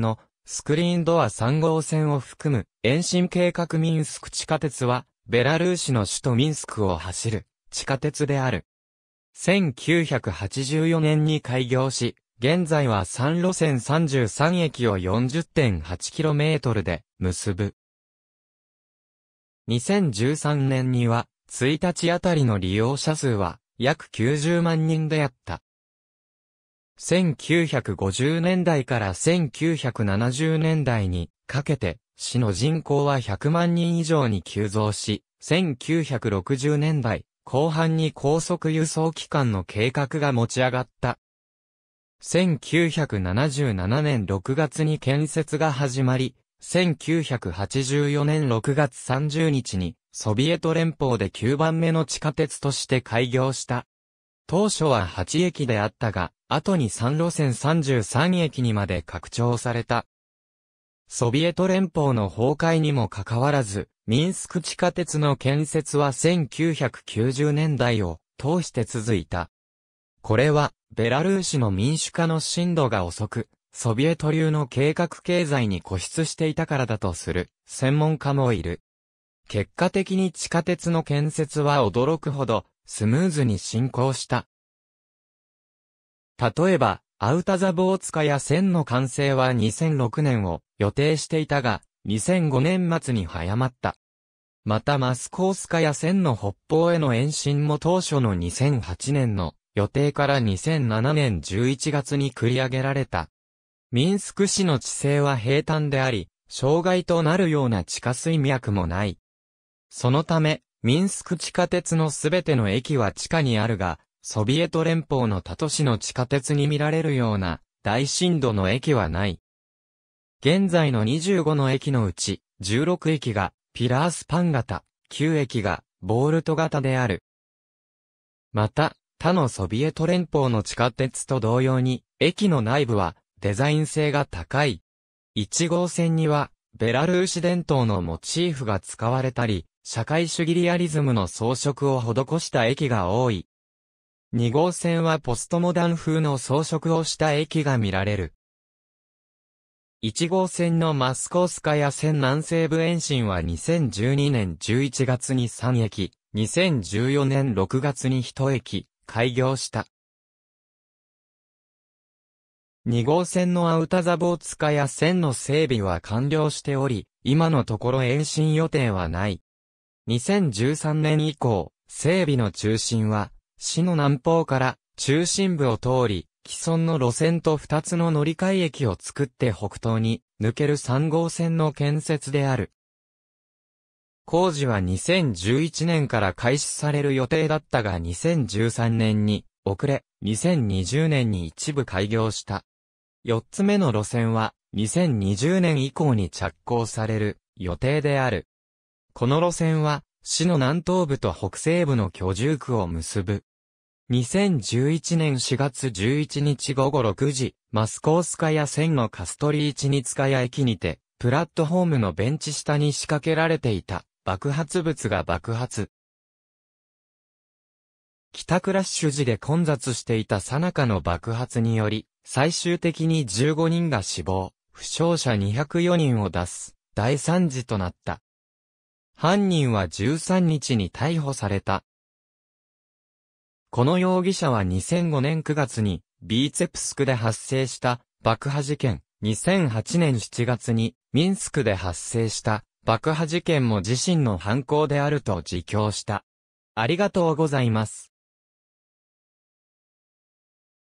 のスクリーンドア3号線を含む延伸計画ミンスク地下鉄はベラルーシの首都ミンスクを走る地下鉄である。1984年に開業し、現在は3路線33駅を 40.8km で結ぶ。2013年には1日あたりの利用者数は約90万人であった。1950年代から1970年代にかけて、市の人口は100万人以上に急増し、1960年代後半に高速輸送機関の計画が持ち上がった。1977年6月に建設が始まり、1984年6月30日にソビエト連邦で9番目の地下鉄として開業した。当初は8駅であったが、後に3路線33駅にまで拡張された。ソビエト連邦の崩壊にもかかわらず、ミンスク地下鉄の建設は1990年代を通して続いた。これは、ベラルーシの民主化の進度が遅く、ソビエト流の計画経済に固執していたからだとする専門家もいる。結果的に地下鉄の建設は驚くほどスムーズに進行した。例えば、アウタザボーツカや線の完成は2006年を予定していたが、2005年末に早まった。またマスコースカや線の北方への延伸も当初の2008年の予定から2007年11月に繰り上げられた。ミンスク市の地勢は平坦であり、障害となるような地下水脈もない。そのため、ミンスク地下鉄のすべての駅は地下にあるが、ソビエト連邦の他都市の地下鉄に見られるような大震度の駅はない。現在の25の駅のうち、16駅がピラースパン型、9駅がボールト型である。また、他のソビエト連邦の地下鉄と同様に、駅の内部はデザイン性が高い。1号線には、ベラルーシ伝統のモチーフが使われたり、社会主義リアリズムの装飾を施した駅が多い。2号線はポストモダン風の装飾をした駅が見られる。1号線のマスコースカや線南西部延伸は2012年11月に3駅、2014年6月に1駅、開業した。2号線のアウタザボーツカや線の整備は完了しており、今のところ延伸予定はない。2013年以降、整備の中心は市の南方から中心部を通り、既存の路線と二つの乗り換え駅を作って北東に抜ける3号線の建設である。工事は2011年から開始される予定だったが2013年に遅れ、2020年に一部開業した。四つ目の路線は2020年以降に着工される予定である。この路線は市の南東部と北西部の居住区を結ぶ2011年4月11日午後6時、マスコースカヤ線のカストリーチニツカヤ駅にて、プラットホームのベンチ下に仕掛けられていた爆発物が爆発。帰宅ラッシュ時で混雑していたさなかの爆発により、最終的に15人が死亡、負傷者204人を出す、大惨事となった。犯人は13日に逮捕された。この容疑者は2005年9月に、ビーツェプスクで発生した爆破事件、2008年7月に、ミンスクで発生した爆破事件も自身の犯行であると自供した。ありがとうございます。